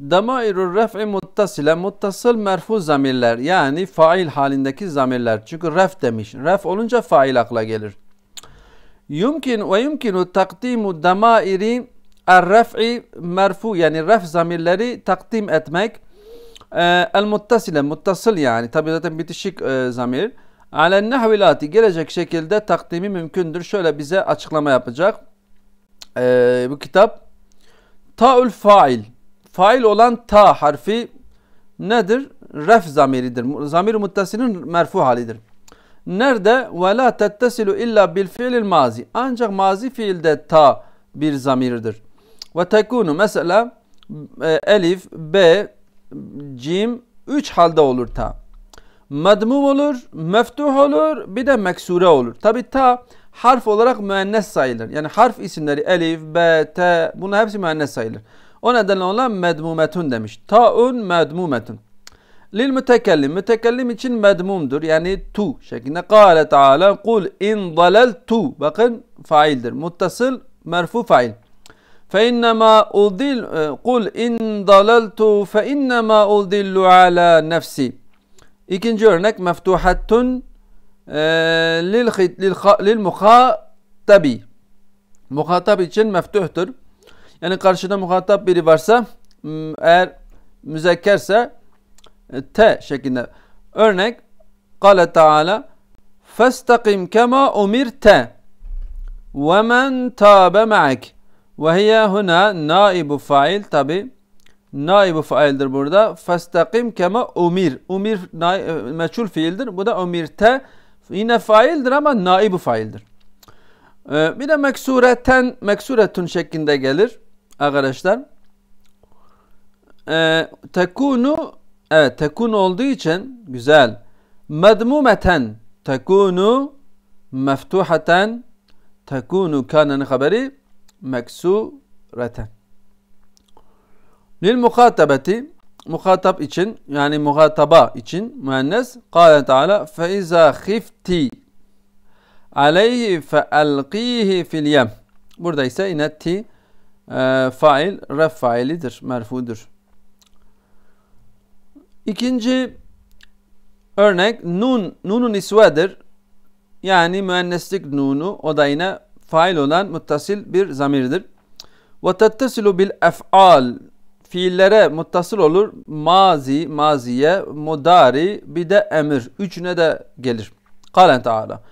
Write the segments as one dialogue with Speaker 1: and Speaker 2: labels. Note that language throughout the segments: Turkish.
Speaker 1: Damairur ref'i muttasile muttasıl merfu zamirler yani fail halindeki zamirler. Çünkü ref demiş. Ref olunca fail akla gelir. Yumkin ve yumkinu takdimu damairi er-ref'i merfu yani ref zamirleri takdim etmek. Ee, el muttasile muttasıl yani tabi zaten bitişik e, zamir. Alen nehvilati gelecek şekilde takdimi mümkündür. Şöyle bize açıklama yapacak. Ee, bu kitap. Taul fail fail olan ta harfi nedir? Ref zamiridir. Zamir muttasinin merfu halidir. Nerede? Ve la illa bil fiilil mazi. Ancak mazi fiilde ta bir zamirdir. Ve tekunu mesela e, elif, b, cim, üç halde olur ta. Madmum olur, meftuh olur, bir de meksure olur. Tabi ta harf olarak müennes sayılır. Yani harf isimleri elif, b, t bunlar hepsi müennes sayılır. O nedenle ona medmumetun demiş. Taun medmumetun. Lil mütekellim. Mütekellim için medmumdur. Yani tu şeklinde. Kale Teala kul in tu. Bakın faildir. Muttasıl merfu fail. فإنما أضل قل إن ضللت فإنما أضل على نفسي İkinci örnek meftuhatun e, lil, lil, lil muhatabi. Muhatap için meftuhtur. Yani karşıda muhatap biri varsa eğer müzekkerse e, T şeklinde. Örnek Kale Teala Festakim kema umirte ve men tabe ma'ak ve hiye huna naibu fail tabi naibu faildir burada. Festakim kema umir. Umir e, meçhul fiildir. Bu da umirte yine faildir ama naibu faildir. E, bir de meksureten, meksuretun şeklinde gelir arkadaşlar e, tekunu evet tekun olduğu için güzel medmumeten tekunu meftuhaten tekunu kanenin haberi meksureten lil muhatabeti muhatap için yani muhataba için müennes kâle teâlâ fe izâ khifti aleyhi fe alqîhi burada ise inetti. ti e, fail ref failidir, merfudur. İkinci örnek nun, nunun isvedir. Yani müenneslik nunu o da yine fail olan muttasil bir zamirdir. Ve tettesilu bil ef'al fiillere muttasıl olur. Mazi, maziye, mudari bir de emir. Üçüne de gelir. Kalen Teala.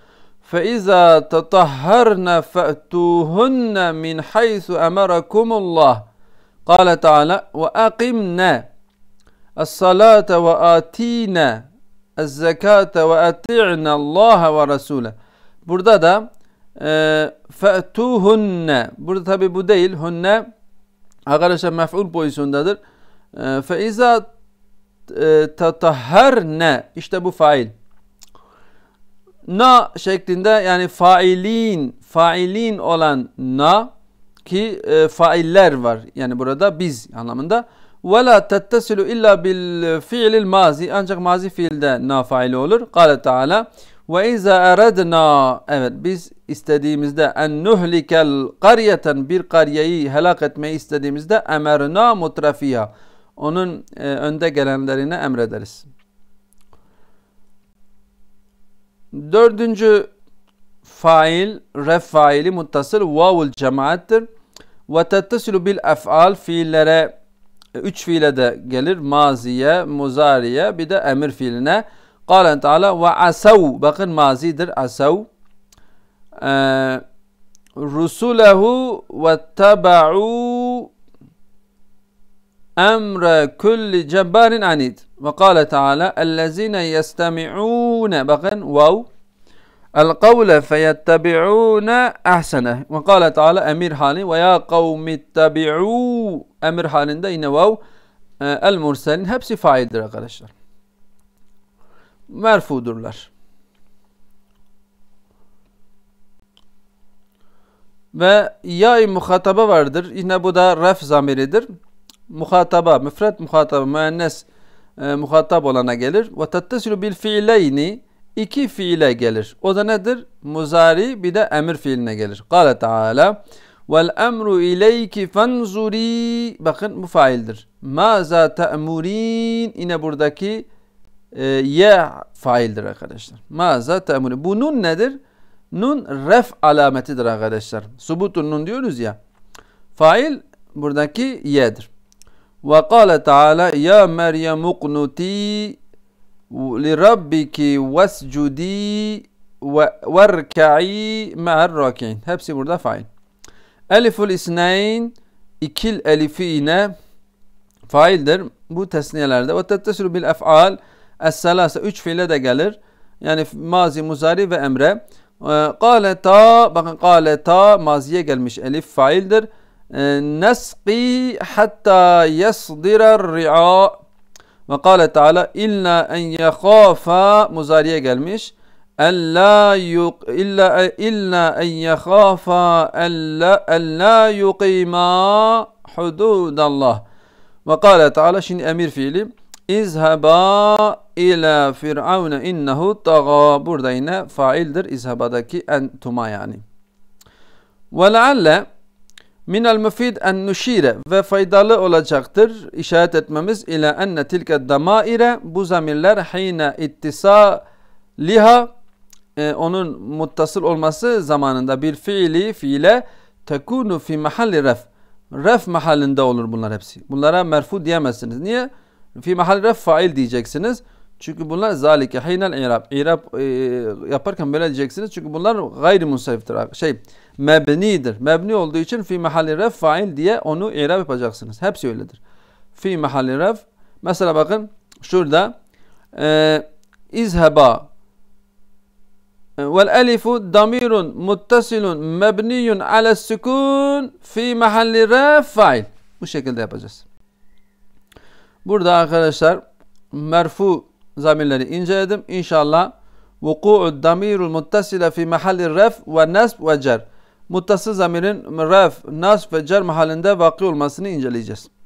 Speaker 1: فَاِذَا تَطَهَّرْنَ فَأْتُوهُنَّ مِنْ حَيْثُ أَمَرَكُمُ اللّٰهِ قال تعالى وَاَقِمْنَ الصَّلَاةَ وَآتِينَ الزَّكَاةَ وَاَتِعْنَ اللّٰهَ وَرَسُولَهُ Burada da e, fe'tuhunne. Burada tabi bu değil. Hunne arkadaşlar mef'ul pozisyondadır. E, feiza e, tatahherne. İşte bu fail na şeklinde yani failin, failin olan na ki e, failler var. Yani burada biz anlamında. Ve la tettesilu illa bil fiilil mazi. Ancak mazi fiilde na faili olur. Kale Teala ve izâ eredna. Evet biz istediğimizde en nuhlikel karyeten bir karyeyi helak etmeyi istediğimizde emerna mutrafiya. Onun e, önde gelenlerine emrederiz. Dördüncü fail, ref faili muttasıl vavul cemaattir. Ve tettesilu bil ef'al fiillere e, üç fiile de gelir. Maziye, muzariye bir de emir fiiline. Kalen Teala ve asav. Bakın mazidir asav. Ee, Rusulehu ve teba'u emre kulli cebbarin anid. Ve kâle teâlâ ellezîne yestemi'ûne bakın vav el kavle feyettebi'ûne ehsene. Ve kâle teâlâ emir hali ve ya kavmittebi'û emir halinde yine vav ee, el murselin hepsi faildir arkadaşlar. Merfudurlar. Ve yay muhataba vardır. Yine bu da ref zamiridir muhataba, müfret muhataba, müennes e, muhatap olana gelir. Ve tettesilu bil fiileyni iki fiile gelir. O da nedir? Muzari bir de emir fiiline gelir. Kale Teala vel emru ileyki fenzuri bakın bu faildir. Maza te'murin yine buradaki e, ye faildir arkadaşlar. Maza te'murin. Bu nun nedir? Nun ref alametidir arkadaşlar. Subutun nun diyoruz ya. Fail buradaki ye'dir. Ve kâle Teala ya Meryem uknuti li rabbiki vescudi verka'i ma'arrakin. Hepsi burada fail. Eliful isneyn ikil elifi ine faildir. Bu tesniyelerde. Ve tettesiru bil ef'al es-selase. Üç fiile de gelir. Yani mazi, muzari ve emre. Ee, kale ta bakın kale ta maziye gelmiş elif faildir. نسقي حتى يصدر الرعاء وقال تعالى إلا أن يخاف مزارية gelmiş ألا يق... إلا إلا أن يخاف ألا ألا يقيم حدود الله وقال تعالى شن أمير فيلي اذهبا إلى فرعون إنه طغى فاعل در اذهبا ذكي أنتما يعني ولعل minel müfid en nuşire ve faydalı olacaktır işaret etmemiz ile enne tilke damaire bu zamirler hine ittisa liha e, onun muttasıl olması zamanında bir fiili fiile tekunu fi mahalli ref ref mahallinde olur bunlar hepsi bunlara merfu diyemezsiniz niye fi mahalli ref fail diyeceksiniz çünkü bunlar zalike hinel irab. İrab e, yaparken böyle diyeceksiniz. Çünkü bunlar gayri munsariftir. Şey mebnidir. Mebni olduğu için fi mahalli ref fail diye onu irab yapacaksınız. Hepsi öyledir. Fi mahalli ref. Mesela bakın şurada e, izheba e, vel elifu damirun muttasilun mebniyun ala sükun fi mahalli ref fail. Bu şekilde yapacağız. Burada arkadaşlar merfu zamirleri inceledim. İnşallah vuku'u damirul muttasile fi mahalli ref ve nasb ve cer. Muttasıl zamirin ref, nasb ve cer mahallinde vakı olmasını inceleyeceğiz.